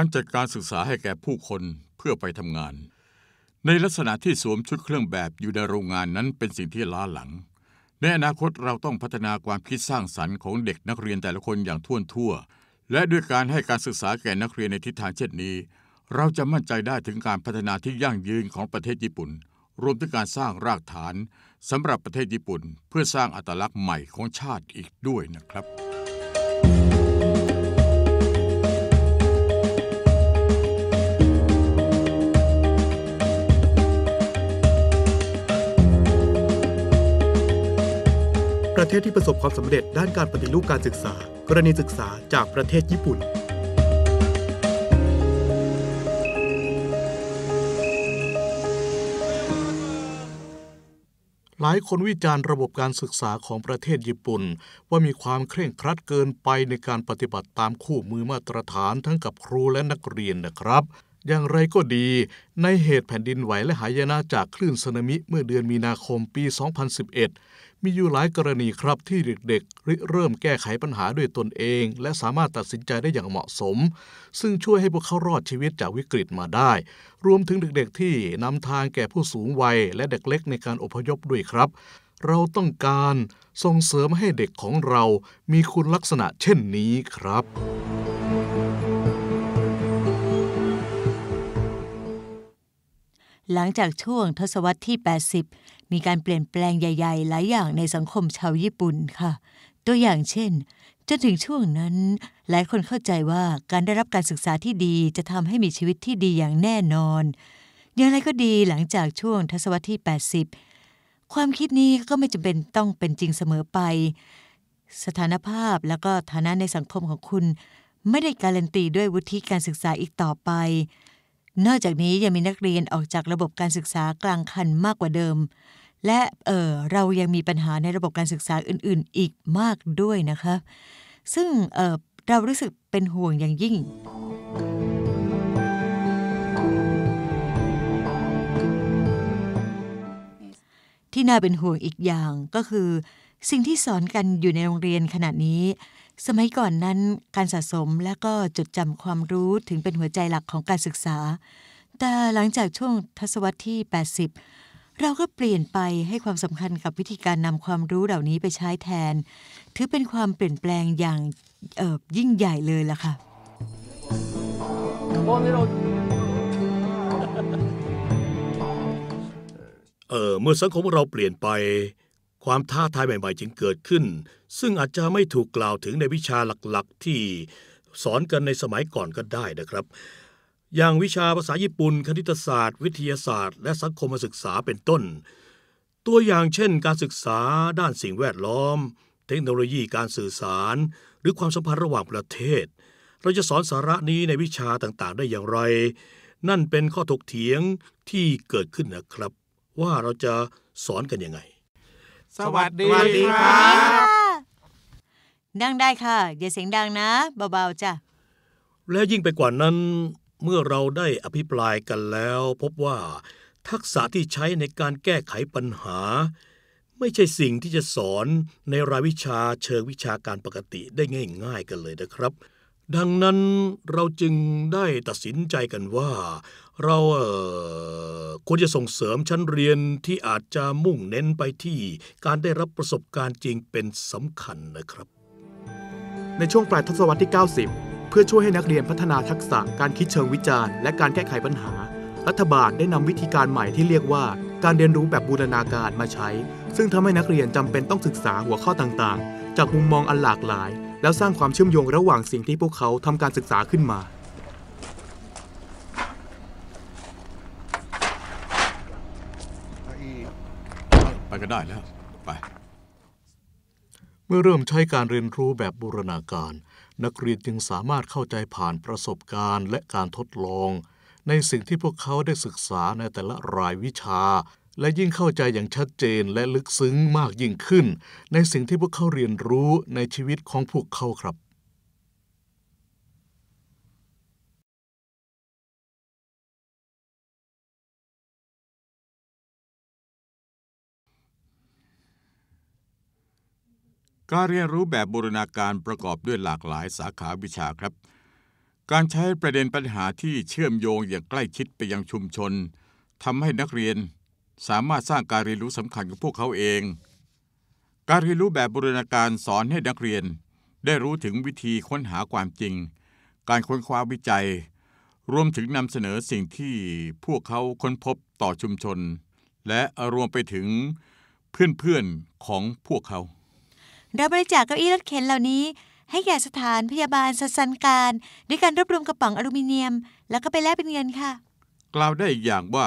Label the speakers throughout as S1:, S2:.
S1: การจัดการศึกษาให้แก่ผู้คนเพื่อไปทำงาน ในลักษณะที่สวมชุดเครื่องแบบอยู่ในโรงงานนั้นเป็นสิ่งที่ล้าหลัง ในอนาคตเราต้องพัฒนาความคิดสร้างสรรค์ของเด็กนักเรียนแต่ละคนอย่างท่วนทั่ว และด้วยการให้การศึกษาแก่นักเรียนในทิศทางเช่นนี้ เราจะมั่นใจได้ถึงการพัฒนาที่ยั่งยืนของประเทศญี่ปุ่นรวมถึงการสร้างรากฐานสำหรับประเทศญี่ปุ่นเพื่อสร้างอัตลักษณ์ใหม่ของชาติอีกด้วยนะครับ
S2: ประเทศที่ประสบความสำเร็จด้านการปฏิรูปการศึกษา กรณีศึกษาจากประเทศญี่ปุ่น
S3: หลายคนวิจารณ์ระบบการศึกษาของประเทศญี่ปุ่น ว่ามีความเคร่งครัดเกินไปในการปฏิบัติตามคู่มือมาตรฐานทั้งกับครูและนักเรียนนะครับ อย่างไรก็ดี ในเหตุแผ่นดินไหวและหายนะจากคลื่นสึนามิเมื่อเดือนมีนาคมปี 2011มีอยู่หลายกรณีครับที่เด็กๆริเริ่มแก้ไขปัญหาด้วยตนเอง และสามารถตัดสินใจได้อย่างเหมาะสม ซึ่งช่วยให้พวกเขารอดชีวิตจากวิกฤตมาได้ รวมถึงเด็กๆที่นำทางแก่ผู้สูงวัย และเด็กเล็กในการอพยพด้วยครับ เราต้องการส่งเสริมให้เด็กของเรามีคุณลักษณะเช่นนี้ครับ
S4: หลังจากช่วงทศวรรษที่ 80 มีการเปลี่ยนแปลงใหญ่ ๆ หลายอย่างในสังคมชาวญี่ปุ่นค่ะ ตัวอย่างเช่น จนถึงช่วงนั้นหลายคนเข้าใจว่าการได้รับการศึกษาที่ดีจะทำให้มีชีวิตที่ดีอย่างแน่นอน อย่างไรก็ดีหลังจากช่วงทศวรรษที่ 80 ความคิดนี้ก็ไม่จำเป็นต้องเป็นจริงเสมอไป สถานภาพและก็ฐานะในสังคมของคุณ ไม่ได้การันตีด้วยวุฒิการศึกษาอีกต่อไปนอกจากนี้ยังมีนักเรียนออกจากระบบการศึกษากลางคันมากกว่าเดิม และเออเรายังมีปัญหาในระบบการศึกษาอื่นๆอีกมากด้วยนะคะ ซึ่งเออเรารู้สึกเป็นห่วงอย่างยิ่ง ที่น่าเป็นห่วงอีกอย่างก็คือ สิ่งที่สอนกันอยู่ในโรงเรียนขณะนี้สมัยก่อนนั้นการสะสมและก็จดจำความรู้ถึงเป็นหัวใจหลักของการศึกษา แต่หลังจากช่วงทศวรรษที่ 80 เราก็เปลี่ยนไปให้ความสำคัญกับวิธีการนำความรู้เหล่านี้ไปใช้แทน ถือเป็นความเปลี่ยนแปลงอย่างยิ่งใหญ่เลยล่ะค่ะ
S5: เออเมื่อสังคมเราเปลี่ยนไปความท้าทายใหม่ ๆ จึงเกิดขึ้น ซึ่งอาจจะไม่ถูกกล่าวถึงในวิชาหลักๆ ที่สอนกันในสมัยก่อนก็ได้นะครับ อย่างวิชาภาษาญี่ปุ่นคณิตศาสตร์ วิทยาศาสตร์และสังคมศึกษาเป็นต้น ตัวอย่างเช่นการศึกษาด้านสิ่งแวดล้อม เทคโนโลยีการสื่อสาร หรือความสัมพันธ์ระหว่างประเทศ เราจะสอนสาระนี้ในวิชาต่างๆ ได้อย่างไร นั่นเป็นข้อถกเถียงที่เกิดขึ้นนะครับ ว่าเราจะสอนกันยังไง
S3: สวัสดีครั
S4: บนั่งได้ค่ะ อย่าเสียงดังนะ เบา ๆ จ้ะ
S5: แล้วยิ่งไปกว่านั้นเมื่อเราได้อภิปรายกันแล้วพบว่าทักษะที่ใช้ในการแก้ไขปัญหา ไม่ใช่สิ่งที่จะสอนในรายวิชาเชิงวิชาการปกติได้ง่ายๆ กันเลยนะครับดังนั้นเราจึงได้ตัดสินใจกันว่า เราเออควรจะส่งเสริมชั้นเรียนที่อาจจะมุ่งเน้นไปที่การได้รับประสบการณ์จริงเป็นส
S2: ำคัญนะครับ ในช่วงปลายทศวรรษที่ 90 เพื่อช่วยให้นักเรียนพัฒนาทักษะ การคิดเชิงวิจารณ์และการแก้ไขปัญหา รัฐบาลได้นำวิธีการใหม่ที่เรียกว่า การเรียนรู้แบบบูรณาการมาใช้ ซึ่งทำให้นักเรียนจำเป็นต้องศึกษาหัวข้อต่างๆ จากมุมมองอันหลากหลายแล้วสร้างความเชื่อมโยงระหว่างสิ่งที่พวกเขาทำการศึกษาขึ้นมา
S1: ไปก็ได้แล้วไป
S3: เมื่อเริ่มใช้การเรียนรู้แบบบูรณาการ นักเรียนจึงสามารถเข้าใจผ่านประสบการณ์และการทดลอง ในสิ่งที่พวกเขาได้ศึกษาในแต่ละรายวิชาและยิ่งเข้าใจอย่างชัดเจนและลึกซึ้งมากยิ่งขึ้นในสิ่งที่พวกเขาเรียนรู้ในชีวิตของพวกเขาครับ
S1: การเรียนรู้แบบบูรณาการประกอบด้วยหลากหลายสาขาวิชาครับ การใช้ประเด็นปัญหาที่เชื่อมโยงอย่างใกล้ชิดไปยังชุมชนทำให้นักเรียนสามารถสร้างการเรียนรู้สำคัญกับพวกเขาเอง การเรียนรู้แบบบูรณาการสอนให้นักเรียน ได้รู้ถึงวิธีค้นหาความจริง การค้นคว้าวิจัย รวมถึงนำเสนอสิ่งที่พวกเขาค้นพบต่อชุมชน และรวมไปถึงเพื่อนๆของพวกเขา
S4: เราบริจาคเก้าอี้รถเข็นเหล่านี้ ให้แก่สถานพยาบาลสัสนการด้วยการรวบรวมกระป๋องอลูมิเนียม แล้วก็ไปแลกเป็นเงินค่ะ
S1: กล่าวได้อีกอย่างว่า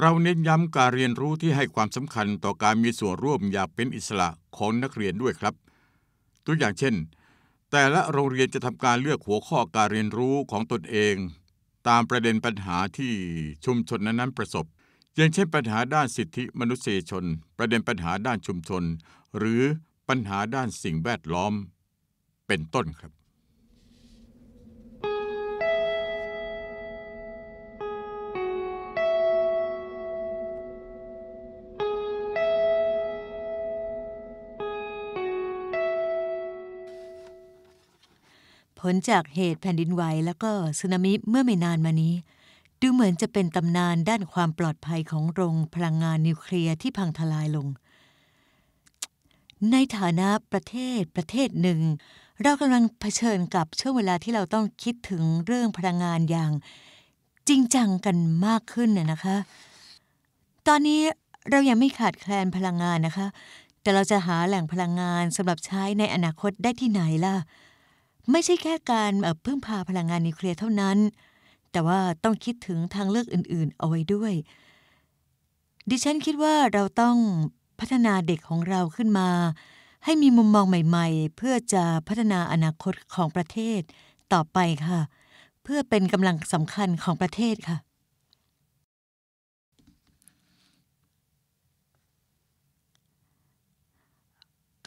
S1: เราเน้นย้ำการเรียนรู้ที่ให้ความสำคัญต่อการมีส่วนร่วมอย่างเป็นอิสระของนักเรียนด้วยครับ ตัวอย่างเช่น แต่ละโรงเรียนจะทำการเลือกหัวข้อการเรียนรู้ของตนเอง ตามประเด็นปัญหาที่ชุมชนนั้นๆประสบอย่างเช่น ปัญหาด้านสิทธิมนุษยชน ประเด็นปัญหาด้านชุมชน หรือปัญหาด้านสิ่งแวดล้อม เป็นต้นครับ
S4: ผลจากเหตุแผ่นดินไหวแล้วก็สึนามิเมื่อไม่นานมานี้ดูเหมือนจะเป็นตำนานด้านความปลอดภัยของโรงพลังงานนิวเคลียร์ที่พังทลายลง ในฐานะประเทศประเทศหนึ่ง เรากำลังเผชิญกับช่วงเวลาที่เราต้องคิดถึงเรื่องพลังงานอย่างจริงจังกันมากขึ้นน่ยนะคะ ตอนนี้เรายังไม่ขาดแคลนพลังงานนะคะ แต่เราจะหาแหล่งพลังงานสำหรับใช้ในอนาคตได้ที่ไหนล่ะไม่ใช่แค่การเพึ่งพาพลังงานนิวเคลียร์เท่านั้น แต่ว่าต้องคิดถึงทางเลือกอื่นๆ เอาไว้ด้วย ดิฉันคิดว่าเราต้องพัฒนาเด็กของเราขึ้นมา ให้มีมุมมองใหม่ๆ เพื่อจะพัฒนาอนาคตของประเทศต่อไปค่ะ เพื่อเป็นกำลังสำคัญของประเทศค่ะ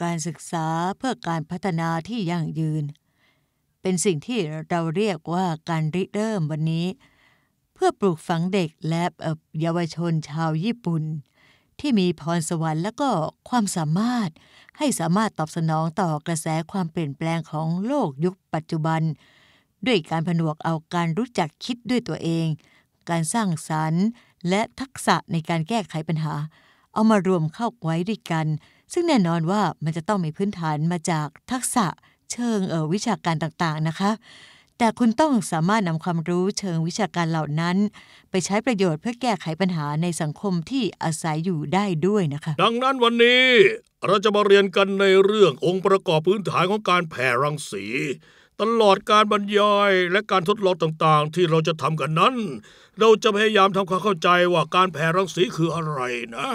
S4: การศึกษาเพื่อการพัฒนาที่ยั่งยืนเป็นสิ่งที่เราเรียกว่าการริเริ่มวันนี้ เพื่อปลูกฝังเด็กและเยาวชนชาวญี่ปุ่น ที่มีพรสวรรค์และก็ความสามารถให้สามารถตอบสนองต่อกระแสความเปลี่ยนแปลงของโลกยุคปัจจุบัน ด้วยการผนวกเอาการรู้จักคิดด้วยตัวเอง การสร้างสารรค์และทักษะในการแก้ไขปัญหา เอามารวมเข้าไว้ด้วยกัน ซึ่งแน่นอนว่ามันจะต้องมีพื้นฐานมาจากทักษะเชิงวิชาการต่างๆนะคะ แต่คุณต้องสามารถนำความรู้เชิงวิชาการเหล่านั้น ไปใช้ประโยชน์เพื่อแก้ไขปัญหาในสังคมที่อาศัยอยู่ได้ด้วยนะคะ ด
S5: ังนั้นวันนี้เราจะมาเรียนกันในเรื่ององค์ประกอบพื้นฐานของการแผ่รังสี ตลอดการบรรยายและการทดลองต่างๆ ที่เราจะทำกันนั้น เราจะพยายามทำความเข้าใจว่าการแผ่รังสีคืออะไรนะ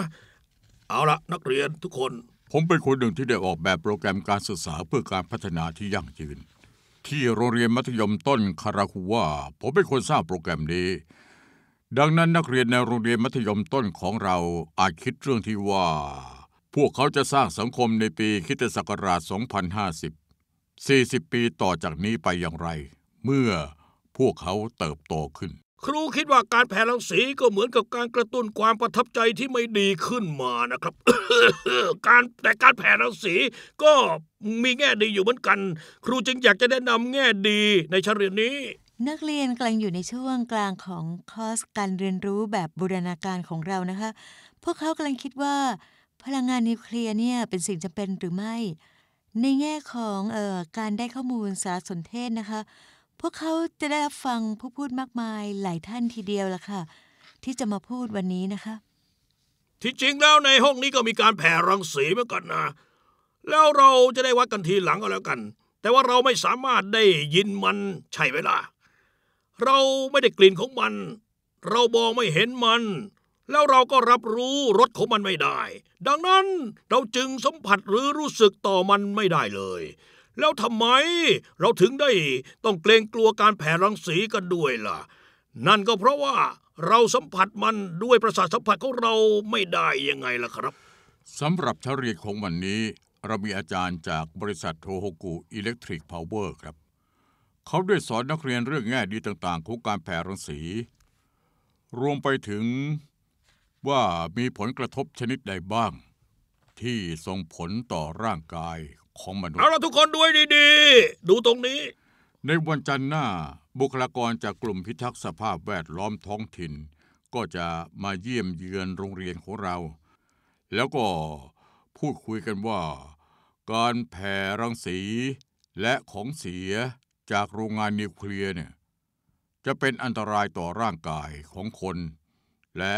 S5: เอาละนักเรียนทุกคน
S1: ผมเป็นคนหนึ่งที่ได้ออกแบบโปรแกรมการศึกษาเพื่อการพัฒนาที่ยั่งยืน ที่โรงเรียนมัธยมต้นคาราคุวาผมเป็นคนสร้างโปรแกรมนี้ ดังนั้นนักเรียนในโรงเรียนมัธยมต้นของเราอาจคิดเรื่องที่ว่า พวกเขาจะสร้างสังคมในปีคิเตศักราช2050 40 ปีต่อจากนี้ไปอย่างไร เมื่อพวกเขาเติบโตขึ้น
S5: ครูคิดว่าการแผ่รังสีก็เหมือนกับการกระตุ้นความประทับใจที่ไม่ดีขึ้นมานะครับการแต่การแผ่รังสีก็มีแง่ดีอยู่เหมือนกัน ครูจึงอยากจะแนะนำแง่ดีในชั้นเรียนนี้
S4: นักเรียนกำลังอยู่ในช่วงกลางของคอร์สการเรียนรู้แบบบูรณาการของเรานะคะ พวกเขากำลังคิดว่า พลังงานนิวเคลียร์เนี่ยเป็นสิ่งจำเป็นหรือไม่ ในแง่ของออการได้ข้อมูลสารสนเทศนะคะพวกเขาจะได้รับฟังผู้พูดมากมายหลายท่านทีเดียวละค่ะที่จะมาพูดวันนี้นะคะ
S5: ที่จริงแล้วในห้องนี้ก็มีการแผ่รังสีเหมือนกันนะ แล้วเราจะได้วัดกันทีหลังก็แล้วกัน แต่ว่าเราไม่สามารถได้ยินมันใช่เวลา เราไม่ได้ กลิ่นของมัน เราบองไม่เห็นมัน แล้วเราก็รับรู้รสของมันไม่ได้ ดังนั้นเราจึงสัมผัสหรือรู้สึกต่อมันไม่ได้เลยแล้วทำไมเราถึงได้ต้องเกรงกลัวการแผ่รังสีกันด้วยล่ะ นั่นก็เพราะว่าเราสัมผัสมันด้วยประสาทสัมผัสของเราไม่ได้ยังไงล่ะครับ
S1: สำหรับทเรียนของวันนี้เรามีอาจารย์จากบริษัทโทโฮกุอิเล็กทริกพาวเวอร์ครับ เขาได้สอนนักเรียนเรื่องแง่ดีต่าง ๆ ของการแผ่รังสี รวมไปถึงว่ามีผลกระทบชนิดใดบ้างที่ส่งผลต่อร่างกายของมนุษย์เอาละทุกคนด้วยดีๆ ดูตรงนี้ ในวันจันทร์หน้าบุคลากรจากกลุ่มพิทักษ์สภาพแวดล้อมท้องถิ่น ก็จะมาเยี่ยมเยือนโรงเรียนของเรา แล้วก็พูดคุยกันว่าการแผ่รังสีและของเสียจากโรงงานนิวเคลียร์เนี่ยจะเป็นอันตรายต่อร่างกายของคน และ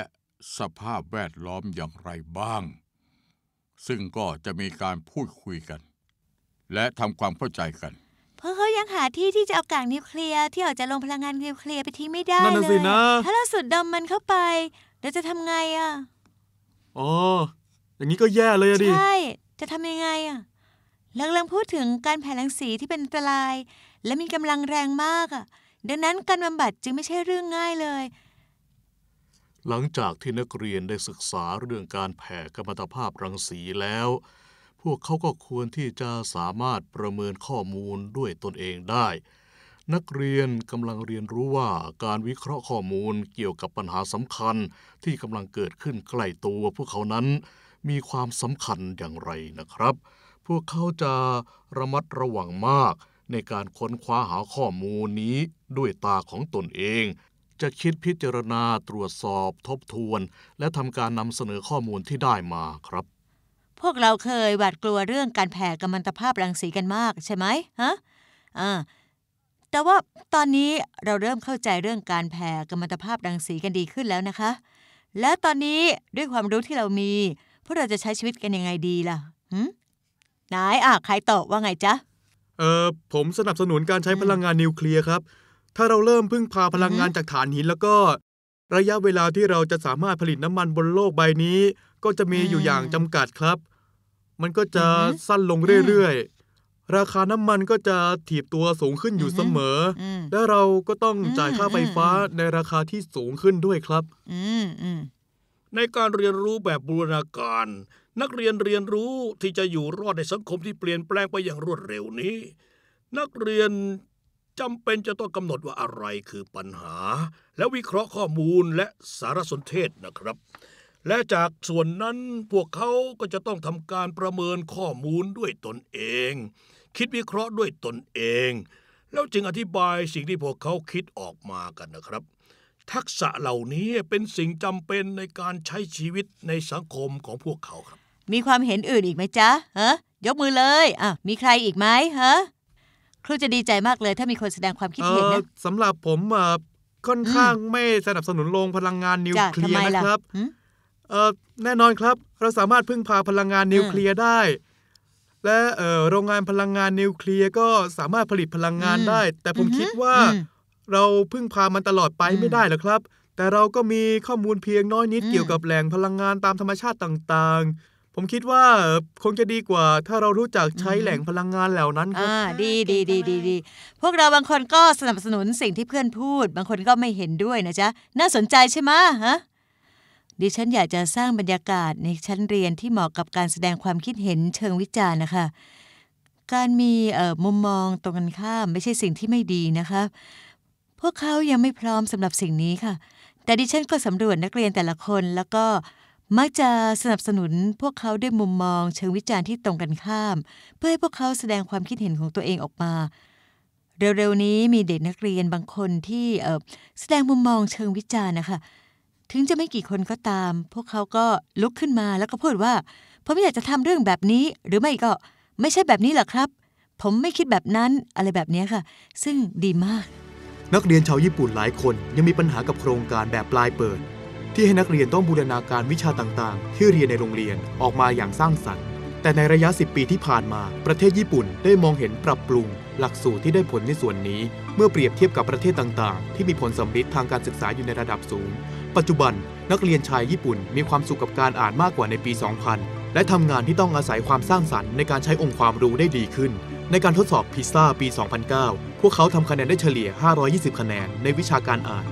S1: สภาพแวดล้อมอย่างไรบ้าง ซึ่งก็จะมีการพูดคุยกันและทำความเข้าใจกัน
S4: เพราะเขายังหาที่ที่จะเอากากนิวเคลียร์ที่ออกจากโรงพลังงานนิวเคลียร์ไปทิ้งไม่ได้นั่นเลสิยนะถ้าเราสุดดมมันเข้าไปเราจะทำไงอ่ะ
S2: อ๋ออย่างนี้ก็แย่เลยอะดิ ใช่
S4: จะทำยังไงอ่ะเรากำลังพูดถึงการแผ่รังสีที่เป็นอันตราย และมีกำลังแรงมากอ่ะ ดังนั้นการบำบัดจึงไม่ใช่เรื่องง่ายเลย
S3: หลังจากที่นักเรียนได้ศึกษาเรื่องการแผ่กัมมันตภาพรังสีแล้วพวกเขาก็ควรที่จะสามารถประเมินข้อมูลด้วยตนเองได้ นักเรียนกำลังเรียนรู้ว่าการวิเคราะห์ข้อมูลเกี่ยวกับปัญหาสำคัญ ที่กำลังเกิดขึ้นใกล้ตัว พวกเขานั้นมีความสำคัญอย่างไรนะครับ พวกเขาจะระมัดระวังมาก ในการค้นคว้าหาข้อมูลนี้ด้วยตาของตนเอง จะคิดพิจารณาตรวจสอบทบทวน และทำการนำเสนอข้อมูลที่ได้มาครับ
S4: พวกเราเคยหวาดกลัวเรื่องการแผ่กัมมันตภาพรังสีกันมาก ใช่ไหมฮะอ่าแต่ว่าตอนนี้เราเริ่มเข้าใจเรื่องการแผ่กัมมันตภาพรังสีกันดีขึ้นแล้วนะคะ และตอนนี้ด้วยความรู้ที่เรามีพวกเราจะใช้ชีวิตกันยังไงดีล่ะหนายอ่ะใครตอบว่าไงจ๊ะ
S2: เออผมสนับสนุนการใช้พลังงานนิวเคลียร์ครับ ถ้าเราเริ่มพึ่งพาพลังงานจากถ่านหินแล้วก็ ระยะเวลาที่เราจะสามารถผลิตน้ำมันบนโลกใบนี้ ก็จะมีอยู่อย่างจำกัดครับมันก็จะสั้นลงเรื่อยๆ ราคาน้ำมันก็จะถีบตัวสูงขึ้นอยู่เสมอ และเราก็ต้องจ่ายค่าไฟฟ้าในราคาที่สูงขึ้นด้วยครับ ในการเ
S5: รียนรู้แบบบูรณาการ นักเรียนเรียนรู้ที่จะอยู่รอดในสังคมที่เปลี่ยนแปลงไปอย่างรวดเร็วนี้ นักเรียนจำเป็นจะต้องกำหนดว่าอะไรคือปัญหาและวิเคราะห์ข้อมูลและสารสนเทศนะครับและจากส่วนนั้นพวกเขาก็จะต้องทำการประเมินข้อมูลด้วยตนเอง คิดวิเคราะห์ด้วยตนเอง แล้วจึงอธิบายสิ่งที่พวกเขาคิดออกมากันนะครับ ทักษะเหล่านี้เป็นสิ่งจำเป็นในการใช้ชีวิตในสังคมของพวกเขาครับ
S4: มีความเห็นอื่นอีกไหมจ๊ะฮะยกมือเลยอ่ะมีใครอีกไหมฮะครูจะดีใจมากเลยถ้ามีคนแสดงความคิดเห็นนะ
S2: สำหรับผมค่อนข้างไม่สนับสนุนโรงพลังงานนิวเคลียร์นะครับเออแน่นอนครับ เราสามารถพึ่งพาพลังงานนิวเคลียร์ได้ และเออโรงงานพลังงานนิวเคลียร์ก็สามารถผลิตพลังงานได้ แต่ผมคิดว่า เราพึ่งพามันตลอดไปไม่ได้หรอกครับ แต่เราก็มีข้อมูลเพียงน้อยนิดเกี่ยวกับแหล่งพลังงานตามธรรมชาติต่าง ๆ ผมคิดว่าคงจะดีกว่าถ้าเรารู้จักใช้แหล่ง
S4: พลังงานเหล่านั้นครับอ่าดีดีดีดีดีพวกเราบางคนก็สนับสนุนสิ่งที่เพื่อนพูด บางคนก็ไม่เห็นด้วยนะจ๊ะน่าสนใจใช่ไหมฮะดิฉันอยากจะสร้างบรรยากาศในชั้นเรียนที่เหมาะกับการแสดงความคิดเห็นเชิงวิจารณ์นะคะ การมีมุมมองตรงกันข้าม ไม่ใช่สิ่งที่ไม่ดีนะคะ พวกเขายังไม่พร้อมสำหรับสิ่งนี้ค่ะ แต่ดิฉันก็สำรวจนักเรียนแต่ละคน แล้วก็มักจะสนับสนุน พวกเขาด้วยมุมมอง เชิงวิจารณ์ที่ตรงกันข้าม เพื่อให้พวกเขาแสดงความคิดเห็นของตัวเองออกมา เร็วๆนี้มีเด็กนักเรียนบางคนที่แสดงมุมมองเชิงวิจารณ์นะคะถึงจะไม่กี่คนก็ตาม พวกเขาก็ลุกขึ้นมาแล้วก็พูดว่าผมอยากจะทำเรื่องแบบนี้ หรือไม่ก็ไม่ใช่แบบนี้หรอครับ ผมไม่คิดแบบนั้นอะไรแบบนี้ค่ะ ซึ่งดีมาก
S2: นักเรียนชาวญี่ปุ่นหลายคนยังมีปัญหากับโครงการแบบปลายเปิด ที่ให้นักเรียนต้องบูรณาการวิชาต่าง ๆ ที่เรียนในโรงเรียนออกมาอย่างสร้างสรรค์ แต่ในระยะ10ปีที่ผ่านมาประเทศญี่ปุ่นได้มองเห็นปรับปรุงหลักสูตรที่ได้ผลในส่วนนี้ เมื่อเปรียบเทียบกับประเทศต่าง ๆ ที่มีผลสำริดทางการศึกษาอยู่ในระดับสูงปัจจุบันนักเรียนชายญี่ปุ่นมีความสุขกับการอ่านมากกว่าในปี 2000 และทำงานที่ต้องอาศัยความสร้างสรรค์ในการใช้องค์ความรู้ได้ดีขึ้น ในการทดสอบพิซซ่าปี 2009 พวกเขาทำคะแนนได้เฉลี่ย 520 คะแนนในวิชาการอ่าน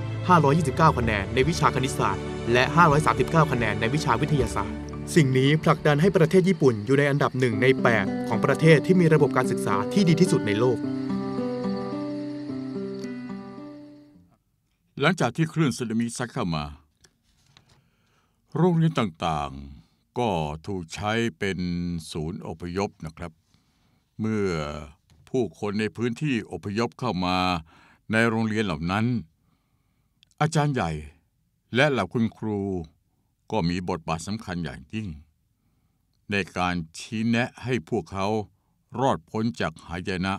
S2: 529 คะแนนในวิชาคณิตศาสตร์ และ 539 คะแนนในวิชาวิทยาศาสตร์ สิ่งนี้ผลักดันให้ประเทศญี่ปุ่นอยู่ในอันดับหนึ่งใน8ของประเทศที่มี
S1: ระบบการศึกษาที่ดีที่สุดในโลกหลังจากที่คลื่นสึนามิซัดเข้ามา โรงเรียนต่างๆ ก็ถูกใช้เป็นศูนย์อพยพนะครับ เมื่อผู้คนในพื้นที่อพยพเข้ามาในโรงเรียนเหล่านั้น อาจารย์ใหญ่และเหล่าคุณครูก็มีบทบาทสำคัญอย่างยิ่ง ในการชี้แนะให้พวกเขารอดพ้นจากหายนะ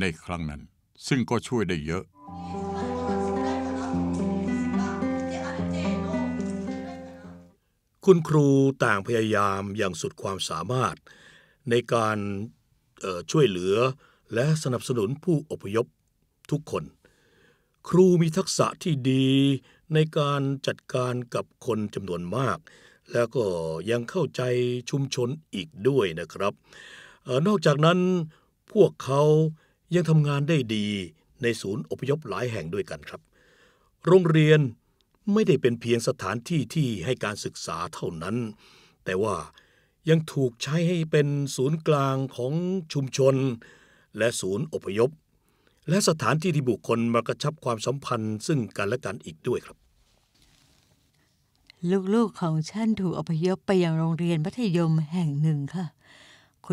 S1: ในครั้งนั้น ซึ่งก็ช่วยได้เยอะ
S5: คุณครูต่างพยายามอย่างสุดความสามารถ ในการช่วยเหลือและสนับสนุนผู้อพยพทุกคน ครูมีทักษะที่ดีในการจัดการกับคนจำนวนมาก แล้วก็ยังเข้าใจชุมชนอีกด้วยนะครับอนอกจากนั้นพวกเขายังทำงานได้ดีในศูนย์อพยพหลายแห่งด้วยกันครับ โรงเรียนไม่ได้เป็นเพียงสถานที่ที่ให้การศึกษาเท่านั้น แต่ว่ายังถูกใช้ให้เป็นศูนย์กลางของชุมชน และศูนย์อพยพ และสถานที่ที่บุคคลมากระชับความสัมพันธ์ซึ่งกันและกันอีกด้วยครับ
S4: ลูกๆของฉันถูกอพยพไปยังโรงเรียนมัธยมแห่งหนึ่งค่ะ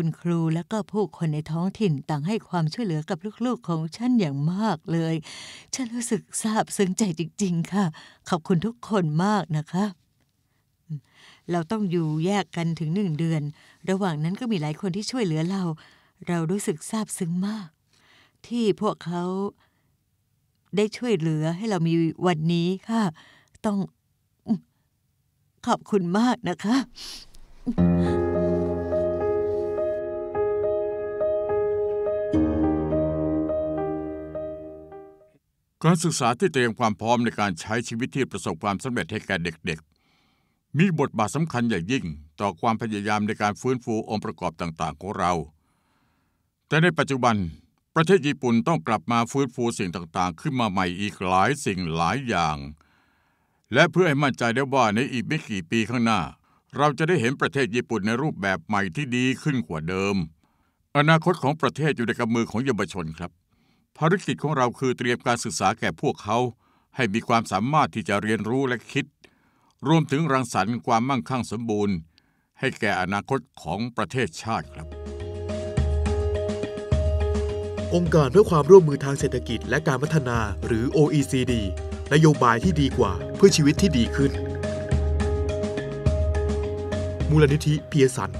S4: คุณครูและก็ผู้คนในท้องถิ่นต่างให้ความช่วยเหลือกับลูกๆ ของฉันอย่างมากเลย ฉันรู้สึกซาบซึ้งใจจริง ๆ ค่ะ ขอบคุณทุกคนมากนะคะ เราต้องอยู่แยกกันถึงหนึ่งเดือน ระหว่างนั้นก็มีหลายคนที่ช่วยเหลือเรา เรารู้สึกซาบซึ้งมาก ที่พวกเขาได้ช่วยเหลือให้เรามีวันนี้ค่ะ ต้องขอบคุณมากนะคะ
S1: การศึกษาที่เตรียมความพร้อมในการใช้ชีวิตที่ประสบความสำเร็จให้แก่เด็กๆ มีบทบาทสำคัญอย่างยิ่งต่อความพยายามในการฟื้นฟูองค์ประกอบต่างๆของเรา แต่ในปัจจุบันประเทศญี่ปุ่นต้องกลับมาฟื้นฟูสิ่งต่างๆ ขึ้นมาใหม่อีกหลายสิ่งหลายอย่าง และเพื่อให้มั่นใจได้ว่าในอีกไม่กี่ปีข้างหน้า เราจะได้เห็นประเทศญี่ปุ่นในรูปแบบใหม่ที่ดีขึ้นกว่าเดิม อนาคตของประเทศอยู่ในกำมือของเยาวชนครับภารกิจของเราคือเตรียมการศึกษาแก่พวกเขา ให้มีความสามารถที่จะเรียนรู้และคิดรวมถึงรังสรรค์ความมั่งคั่งสมบูรณ์ ให้แก่อนาคตของประเทศชาติครับ
S2: องค์การเพื่อความร่วมมือทางเศรษฐกิจและการพัฒนาหรือ OECD นโยบายที่ดีกว่าเพื่อชีวิตที่ดีขึ้น มูลนิธิเพียสัน